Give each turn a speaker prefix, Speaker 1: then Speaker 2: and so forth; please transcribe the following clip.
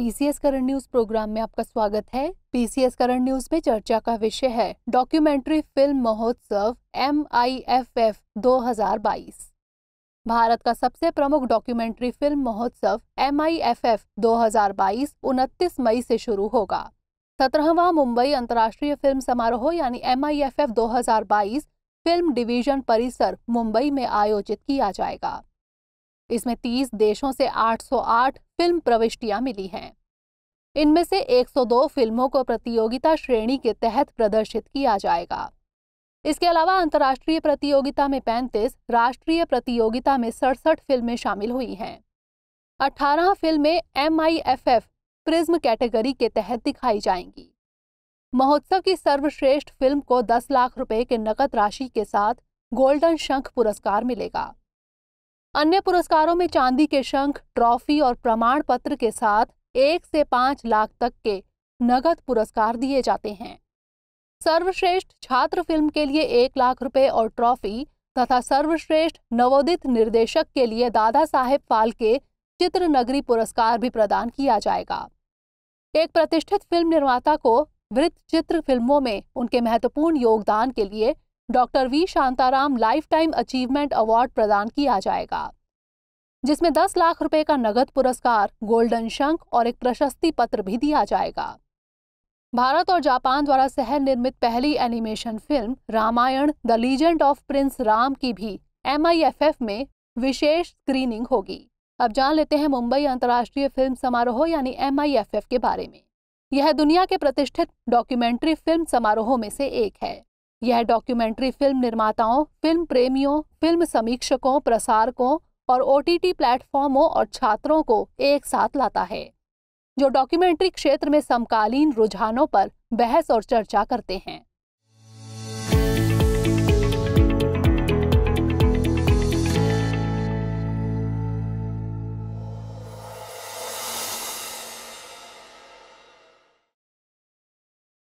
Speaker 1: PCS current news programme में आपका स्वागत है पीसीएस करंट न्यूज में चर्चा का विषय है डॉक्यूमेंट्री फिल्म महोत्सव एम आई एफ एफ दो हजार बाईस भारत का सबसे प्रमुख डॉक्यूमेंट्री फिल्म महोत्सव एम आई एफ एफ दो हजार बाईस उनतीस मई से शुरू होगा सत्रहवा मुंबई अंतर्राष्ट्रीय फिल्म समारोह यानी एम आई एफ एफ दो हजार बाईस फिल्म डिवीजन परिसर मुंबई में आयोजित किया जाएगा इसमें 30 देशों से 808 फिल्म प्रविष्टियां मिली हैं इनमें से 102 फिल्मों को प्रतियोगिता श्रेणी के तहत प्रदर्शित किया जाएगा इसके अलावा अंतर्राष्ट्रीय प्रतियोगिता में पैंतीस राष्ट्रीय प्रतियोगिता में सड़सठ फिल्में शामिल हुई हैं 18 फिल्में एम प्रिज्म कैटेगरी के तहत दिखाई जाएंगी महोत्सव की सर्वश्रेष्ठ फिल्म को 10 लाख रुपए के नकद राशि के साथ गोल्डन शंख पुरस्कार मिलेगा अन्य पुरस्कारों में चांदी के शंख ट्रॉफी और प्रमाण पत्र के साथ एक से पांच लाख तक के नगद पुरस्कार दिए जाते हैं सर्वश्रेष्ठ छात्र फिल्म के लिए एक लाख रुपए और ट्रॉफी तथा सर्वश्रेष्ठ नवोदित निर्देशक के लिए दादा साहेब फाल्के चित्र नगरी पुरस्कार भी प्रदान किया जाएगा एक प्रतिष्ठित फिल्म निर्माता को वृत्त चित्र फिल्मों में उनके महत्वपूर्ण योगदान के लिए doctor V Shantaram lifetime achievement award प्रदान किया जाएगा जिसमें 10 लाख रुपए का नगद पुरस्कार गोल्डन शंख और एक प्रशस्ति पत्र भी दिया जाएगा भारत और जापान द्वारा सह निर्मित पहली animation film Ramayana the legend of prince Ram की भी एम में विशेष स्क्रीनिंग होगी अब जान लेते हैं मुंबई अंतर्राष्ट्रीय फिल्म समारोह यानी एम के बारे में यह दुनिया के प्रतिष्ठित डॉक्यूमेंट्री फिल्म समारोहों में से एक है यह डॉक्यूमेंट्री फिल्म निर्माताओं फिल्म प्रेमियों फिल्म समीक्षकों प्रसारकों और ओटीटी प्लेटफॉर्मों और छात्रों को एक साथ लाता है जो डॉक्यूमेंट्री क्षेत्र में समकालीन रुझानों पर बहस और चर्चा करते हैं